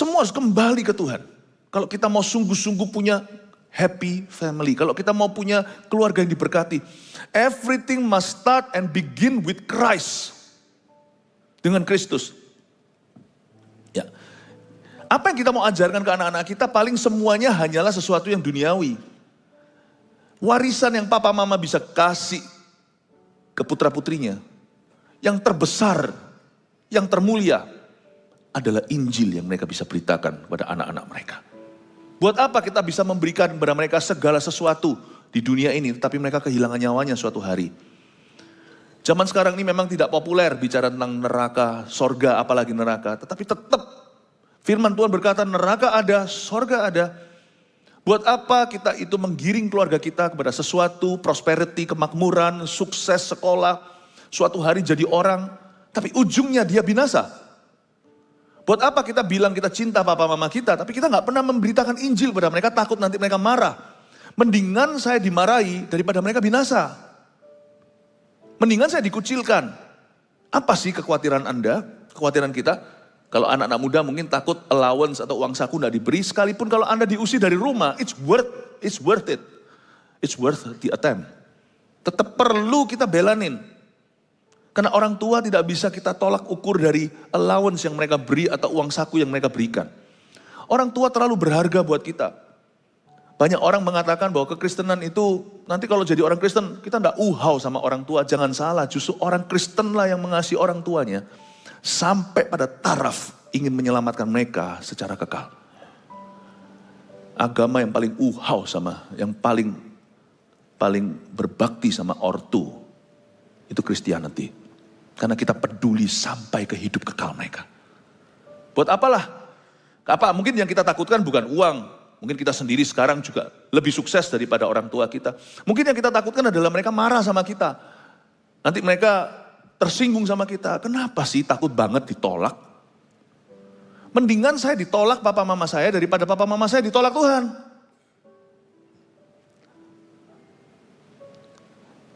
Semua harus kembali ke Tuhan. Kalau kita mau sungguh-sungguh punya happy family, kalau kita mau punya keluarga yang diberkati, everything must start and begin with Christ. Dengan Kristus. Ya. Apa yang kita mau ajarkan ke anak-anak kita paling semuanya hanyalah sesuatu yang duniawi. Warisan yang papa mama bisa kasih ke putra putrinya. Yang terbesar, yang termulia, adalah Injil yang mereka bisa beritakan kepada anak-anak mereka. Buat apa kita bisa memberikan kepada mereka segala sesuatu di dunia ini, tetapi mereka kehilangan nyawanya suatu hari. Zaman sekarang ini memang tidak populer bicara tentang neraka, sorga, apalagi neraka. Tetapi tetap firman Tuhan berkata neraka ada, sorga ada. Buat apa kita itu menggiring keluarga kita kepada sesuatu, prosperity, kemakmuran, sukses, sekolah. Suatu hari jadi orang, tapi ujungnya dia binasa. Buat apa kita bilang kita cinta papa mama kita, tapi kita nggak pernah memberitakan Injil pada mereka, takut nanti mereka marah. Mendingan saya dimarahi daripada mereka binasa. Mendingan saya dikucilkan. Apa sih kekhawatiran Anda, kekhawatiran kita? Kalau anak-anak muda mungkin takut allowance atau uang saku nggak diberi, sekalipun kalau Anda diusir dari rumah, it's worth, it's worth it. It's worth the attempt. Tetap perlu kita belanin. Karena orang tua tidak bisa kita tolak ukur dari allowance yang mereka beri atau uang saku yang mereka berikan. Orang tua terlalu berharga buat kita. Banyak orang mengatakan bahwa kekristenan itu nanti kalau jadi orang Kristen kita tidak uhau sama orang tua. Jangan salah, justru orang Kristen lah yang mengasihi orang tuanya. Sampai pada taraf ingin menyelamatkan mereka secara kekal. Agama yang paling uhau sama, yang paling paling berbakti sama ortu itu Christianity. Karena kita peduli sampai ke hidup kekal mereka. Buat apalah? Apa? Mungkin yang kita takutkan bukan uang. Mungkin kita sendiri sekarang juga lebih sukses daripada orang tua kita. Mungkin yang kita takutkan adalah mereka marah sama kita. Nanti mereka tersinggung sama kita. Kenapa sih takut banget ditolak? Mendingan saya ditolak papa mama saya daripada papa mama saya ditolak Tuhan.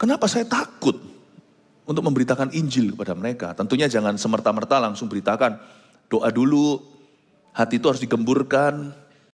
Kenapa saya takut? untuk memberitakan Injil kepada mereka. Tentunya jangan semerta-merta langsung beritakan doa dulu, hati itu harus digemburkan,